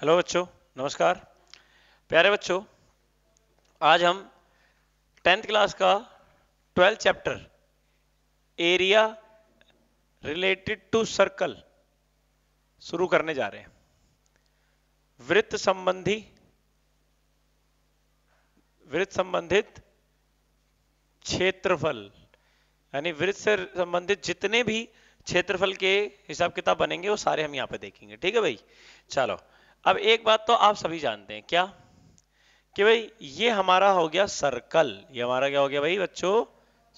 hello बच्चों नमस्कार प्यारे बच्चों आज हम टेंथ क्लास का twelfth chapter area related to circle शुरू करने जा रहे हैं वृत्त संबंधी वृत्त संबंधित क्षेत्रफल यानी वृत्त से संबंधित जितने भी क्षेत्रफल के हिसाब किताब बनेंगे वो सारे हम यहाँ पे देखेंगे ठीक है भाई चलो अब एक बात तो आप सभी जानते हैं क्या कि भाई ये हमारा हो गया सर्कल ये हमारा क्या हो गया भाई बच्चों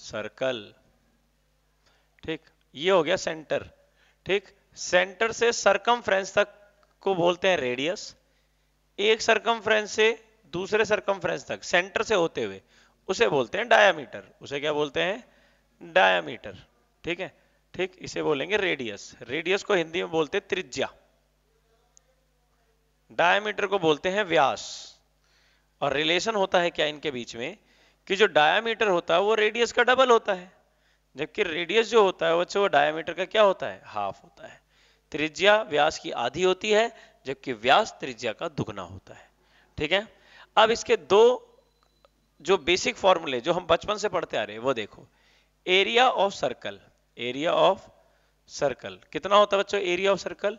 सर्कल ठीक ये हो गया सेंटर ठीक सेंटर से सरकम तक को बोलते हैं रेडियस एक सरकम से दूसरे सरकम तक सेंटर से होते हुए उसे बोलते हैं डायामीटर उसे क्या बोलते हैं डायामीटर ठीक है ठीक इसे बोलेंगे रेडियस रेडियस को हिंदी में बोलते हैं त्रिज्या डायमीटर को बोलते हैं व्यास और रिलेशन होता है क्या इनके बीच में कि जो डायमीटर होता है वो रेडियस का डबल होता है जबकि रेडियस जो होता है वो डायमीटर का क्या होता है हाफ होता है त्रिज्या व्यास की आधी होती है जबकि व्यास त्रिज्या का दुगना होता है ठीक है अब इसके दो जो बेसिक फॉर्मूले जो हम बचपन से पढ़ते आ रहे हैं वो देखो area of circle area of circle कितना होता है बच्चों एरिया ऑफ सर्कल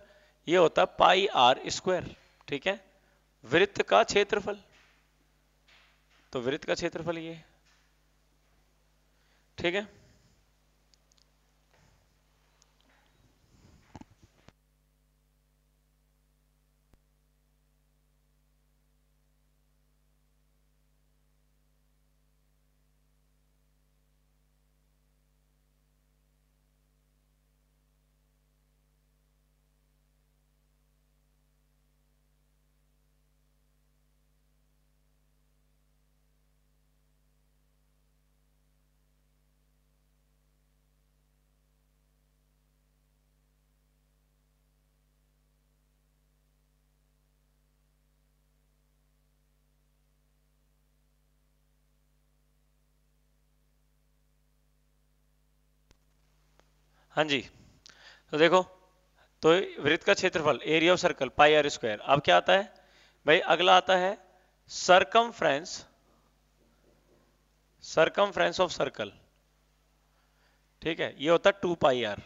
ये होता है पाई आर स्क्वायर ठीक है वृत्त का क्षेत्रफल तो वृत्त का क्षेत्रफल ये ठीक है हाँ जी तो देखो तो वृत्त का क्षेत्रफल area of circle pi R square अब क्या आता है भाई अगला आता है सरकम फ्रेंस ऑफ सर्कल ठीक है ये होता है टू पाई आर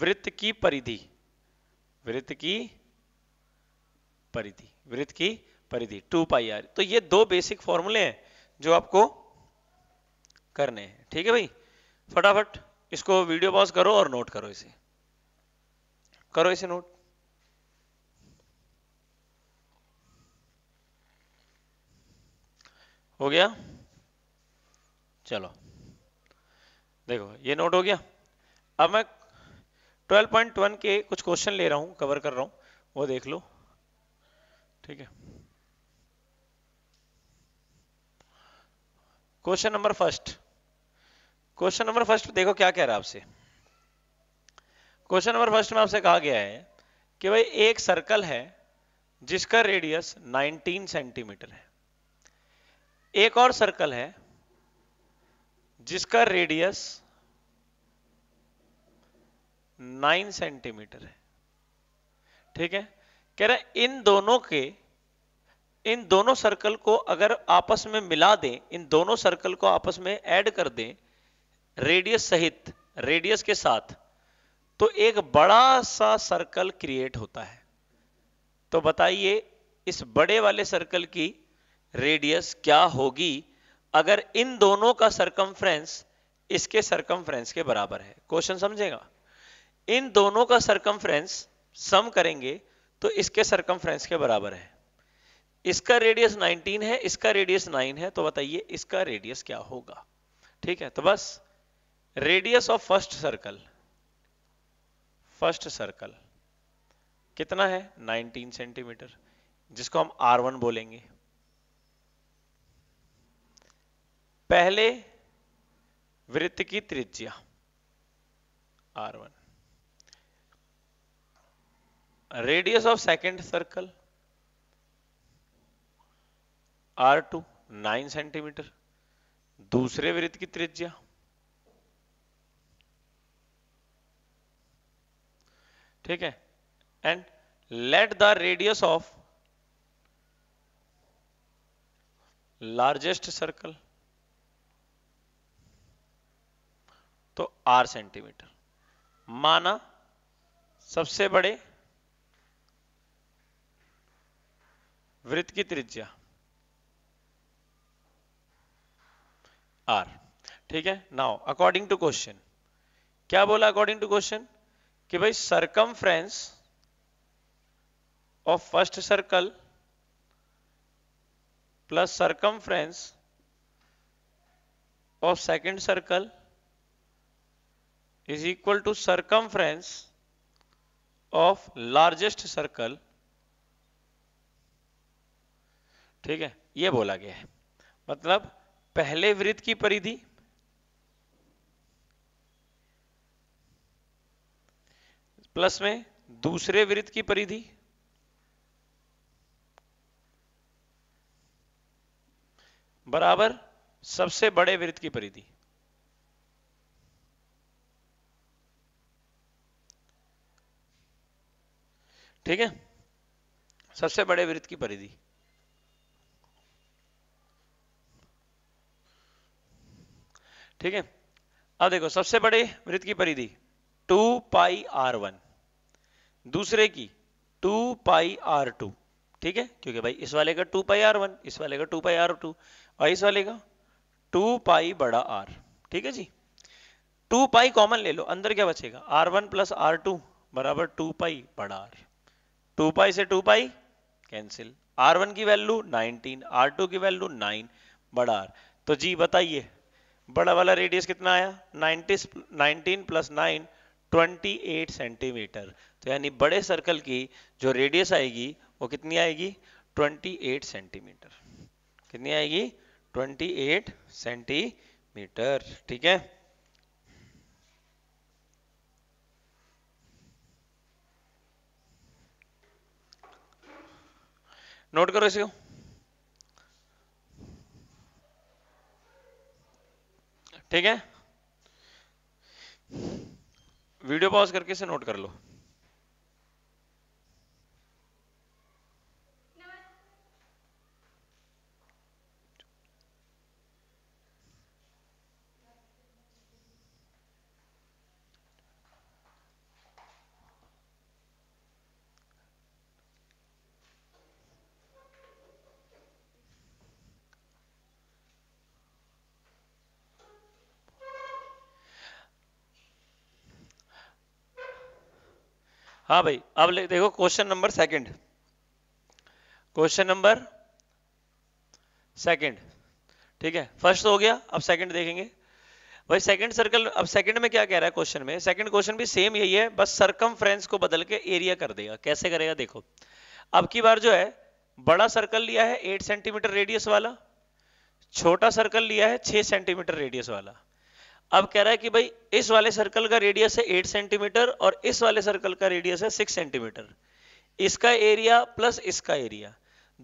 वृत्त की परिधि वृत्त की परिधि वृत्त की परिधि टू पाई आर तो ये दो बेसिक फॉर्मूले हैं जो आपको करने हैं ठीक है भाई फटाफट इसको वीडियो पॉज करो और नोट करो इसे करो इसे नोट हो गया चलो देखो ये नोट हो गया अब मैं 12.1 के कुछ क्वेश्चन ले रहा हूं कवर कर रहा हूं वो देख लो ठीक है question number first question number first देखो क्या कह रहा है आपसे क्वेश्चन नंबर फर्स्ट में आपसे कहा गया है कि भाई एक सर्कल है जिसका रेडियस 19 सेंटीमीटर है एक और सर्कल है जिसका रेडियस 9 सेंटीमीटर है ठीक है कह रहा है इन दोनों के इन दोनों सर्कल को अगर आपस में मिला दें इन दोनों सर्कल को आपस में ऐड कर दें रेडियस सहित रेडियस के साथ तो एक बड़ा सा सर्कल क्रिएट होता है तो बताइए इस बड़े वाले सर्कल की रेडियस क्या होगी अगर इन दोनों का सरकमफ्रेंस इसके सरकमफ्रेंस के बराबर है क्वेश्चन समझेगा इन दोनों का सरकमफ्रेंस सम करेंगे तो इसके सरकमफ्रेंस के बराबर है इसका रेडियस 19 है इसका रेडियस 9 है तो बताइए इसका रेडियस क्या होगा ठीक है तो बस radius of first circle first circle कितना है 19 सेंटीमीटर जिसको हम R1 बोलेंगे पहले वृत्त की त्रिज्या R1 radius of second circle R2 9 centimetre दूसरे वृत्त की त्रिज्या ठीक है and let the radius of largest circle तो आर सेंटीमीटर माना सबसे बड़े वृत्त की त्रिज्या आर ठीक है नाउ अकॉर्डिंग टू क्वेश्चन क्या बोला अकॉर्डिंग टू क्वेश्चन कि भाई circumference of first circle plus circumference of second circle is equal to circumference of largest circle ठीक है ये बोला गया है मतलब पहले वृत्त की परिधि प्लस में दूसरे वृत्त की परिधि बराबर सबसे बड़े वृत्त की परिधि ठीक है सबसे बड़े वृत्त की परिधि ठीक है अब देखो सबसे बड़े वृत्त की परिधि टू पाई आर वन दूसरे की टू पाई आर टू ठीक है क्योंकि भाई इस वाले का टू पाई आर वन इस वाले का टू पाई आर टू और इस वाले का टू पाई बड़ा आर ठीक है जी टू पाई कॉमन ले लो अंदर क्या बचेगा R one plus R two बराबर टू पाई बड़ा आर टू पाई से two pi cancel R one की वैल्यू नाइनटीन आर टू की वैल्यू नाइन बड़ा आर तो जी बताइए बड़ा वाला रेडियस कितना आया 90 19 प्लस नाइन 28 सेंटीमीटर तो यानी बड़े सर्कल की जो रेडियस आएगी वो कितनी आएगी 28 सेंटीमीटर कितनी आएगी 28 सेंटीमीटर ठीक है नोट करो इसको ठीक है वीडियो पॉज करके इसे नोट कर लो हाँ भाई अब देखो question number second question number second ठीक है फर्स्ट तो हो गया अब सेकंड देखेंगे भाई सेकंड सर्कल अब सेकंड में क्या कह रहा है क्वेश्चन में सेकंड क्वेश्चन भी सेम यही है बस सर्कम को बदल के एरिया कर देगा कैसे करेगा देखो अब की बार जो है बड़ा सर्कल लिया है एट सेंटीमीटर रेडियस वाला छोटा सर्कल लिया है छह सेंटीमीटर रेडियस वाला अब कह रहा है कि भाई इस वाले सर्कल का रेडियस है 8 सेंटीमीटर और इस वाले सर्कल का रेडियस है 6 सेंटीमीटर इसका एरिया प्लस इसका एरिया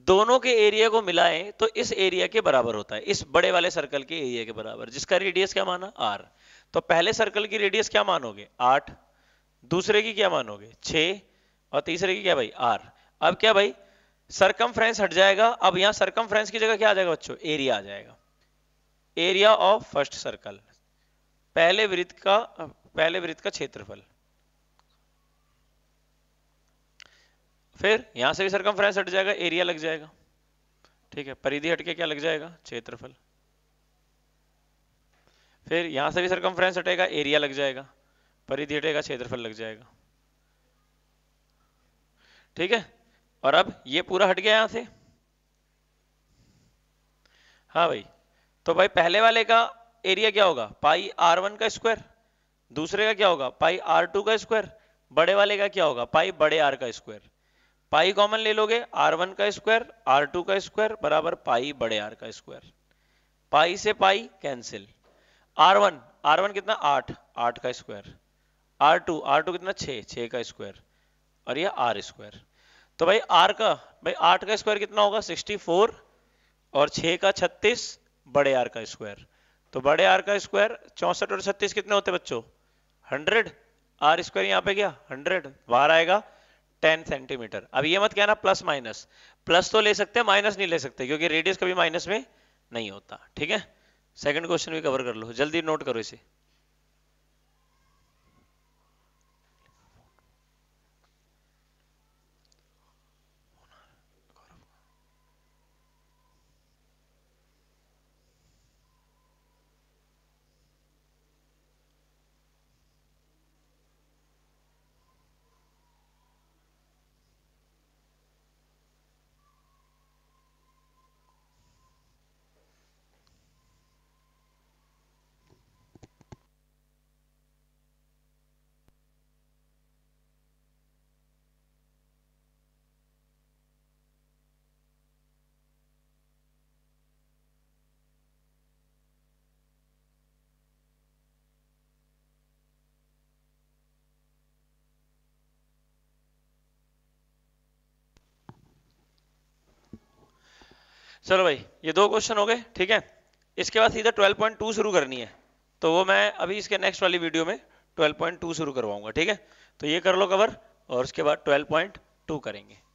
दोनों के एरिया को मिलाएं तो इस एरिया के बराबर होता है इस बड़े वाले सर्कल के एरिया के बराबर जिसका रेडियस क्या माना आर तो पहले सर्कल की रेडियस क्या मानोगे आठ दूसरे की क्या मानोगे छ और तीसरे की क्या भाई आर अब क्या भाई सरकम हट जाएगा अब यहां सरकम की जगह क्या आ जाएगा बच्चों एरिया आ जाएगा एरिया ऑफ फर्स्ट सर्कल पहले वृत्त का पहले वृत्त का क्षेत्रफल फिर यहां से भी सरकम हट जाएगा एरिया लग जाएगा ठीक है परिधि हटके क्या लग जाएगा क्षेत्रफल फिर यहां से भी फ्रेंस हटेगा एरिया लग जाएगा परिधि हटेगा क्षेत्रफल लग जाएगा ठीक है और अब ये पूरा हट गया यहां से हाँ भाई तो भाई पहले वाले का एरिया क्या होगा पाई आर वन का स्क्वायर दूसरे का क्या होगा पाई आर टू का स्क्वायर बड़े वाले का क्या होगा पाई बड़े आर का स्क्वायर पाई कॉमन ले लोगे आर वन का स्क्वायर आर टू का स्क्वायर बराबर पाई बड़े आर का स्क्वायर पाई से pi cancel R one R one कितना आठ आठ का square R two R two कितना छे छे का स्क्वायर और यह आर स्क्वायर तो भाई आर का भाई आठ का स्क्वायर कितना होगा सिक्सटी फोर और छः का छत्तीस बड़े आर का स्क्वायर तो बड़े आर का स्क्वायर चौसठ और छत्तीस कितने होते बच्चों हंड्रेड आर स्क्वायर यहाँ पे गया हंड्रेड बाहर आएगा टेन सेंटीमीटर अब ये मत कहना प्लस माइनस प्लस तो ले सकते हैं माइनस नहीं ले सकते क्योंकि रेडियस कभी माइनस में नहीं होता ठीक है सेकंड क्वेश्चन भी कवर कर लो जल्दी नोट करो इसे चलो भाई ये दो क्वेश्चन हो गए ठीक है इसके बाद सीधा 12.2 शुरू करनी है तो वो मैं अभी इसके नेक्स्ट वाली वीडियो में 12.2 शुरू करवाऊंगा ठीक है तो ये कर लो कवर और उसके बाद 12.2 करेंगे